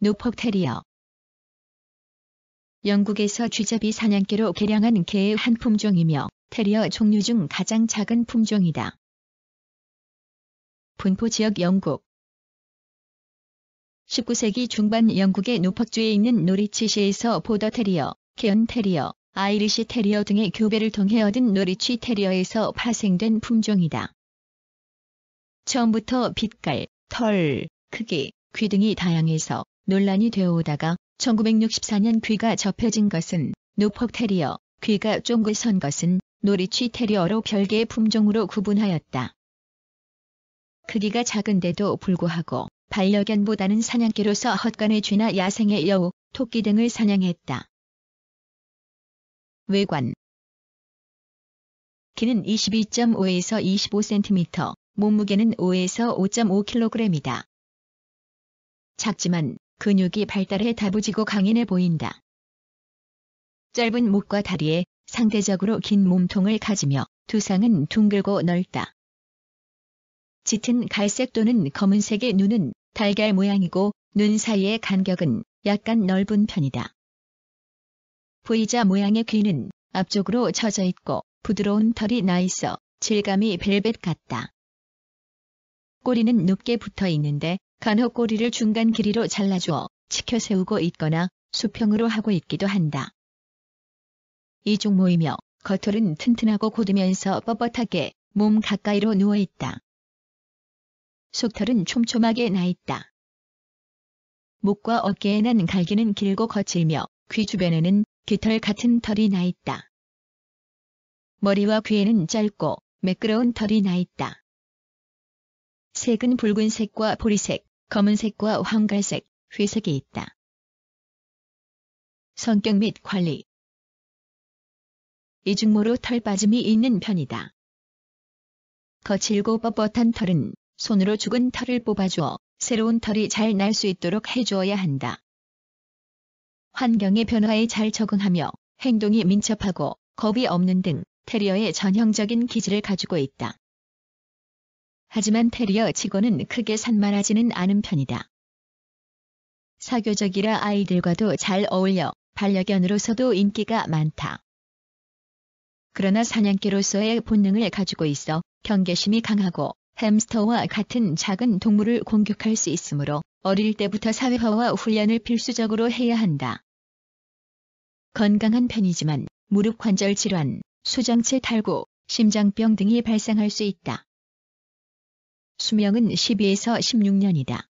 노퍽 테리어 영국에서 쥐잡이 사냥개로 개량한 개의 한 품종이며 테리어 종류 중 가장 작은 품종이다. 분포 지역 영국 19세기 중반 영국의 노퍽주에 있는 노리치시에서 보더 테리어, 케언 테리어, 아이리시 테리어 등의 교배를 통해 얻은 노리치 테리어에서 파생된 품종이다. 처음부터 빛깔, 털, 크기, 귀 등이 다양해서 논란이 되어오다가 1964년 귀가 접혀진 것은 노폭 테리어, 귀가 쫑긋선 것은 노리치 테리어로 별개의 품종으로 구분하였다. 크기가 작은데도 불구하고 반려견보다는 사냥개로서 헛간의 쥐나 야생의 여우, 토끼 등을 사냥했다. 외관 키는 22.5에서 25cm, 몸무게는 5에서 5.5kg이다. 작지만 근육이 발달해 다부지고 강인해 보인다. 짧은 목과 다리에 상대적으로 긴 몸통을 가지며 두상은 둥글고 넓다. 짙은 갈색 또는 검은색의 눈은 달걀 모양이고 눈 사이의 간격은 약간 넓은 편이다. V자 모양의 귀는 앞쪽으로 처져 있고 부드러운 털이 나 있어 질감이 벨벳 같다. 꼬리는 높게 붙어 있는데 간혹 꼬리를 중간 길이로 잘라주어 치켜 세우고 있거나 수평으로 하고 있기도 한다. 이 종모이며 겉털은 튼튼하고 곧으면서 뻣뻣하게 몸 가까이로 누워있다. 속털은 촘촘하게 나있다. 목과 어깨에 난 갈기는 길고 거칠며 귀 주변에는 깃털 같은 털이 나있다. 머리와 귀에는 짧고 매끄러운 털이 나있다. 색은 붉은색과 보리색, 검은색과 황갈색, 회색이 있다. 성격 및 관리 이중모로 털 빠짐이 있는 편이다. 거칠고 뻣뻣한 털은 손으로 죽은 털을 뽑아주어 새로운 털이 잘 날 수 있도록 해주어야 한다. 환경의 변화에 잘 적응하며 행동이 민첩하고 겁이 없는 등 테리어의 전형적인 기질을 가지고 있다. 하지만 테리어 치고는 크게 산만하지는 않은 편이다. 사교적이라 아이들과도 잘 어울려 반려견으로서도 인기가 많다. 그러나 사냥개로서의 본능을 가지고 있어 경계심이 강하고 햄스터와 같은 작은 동물을 공격할 수 있으므로 어릴 때부터 사회화와 훈련을 필수적으로 해야 한다. 건강한 편이지만 무릎 관절 질환, 수정체 탈구, 심장병 등이 발생할 수 있다. 수명은 12에서 16년이다.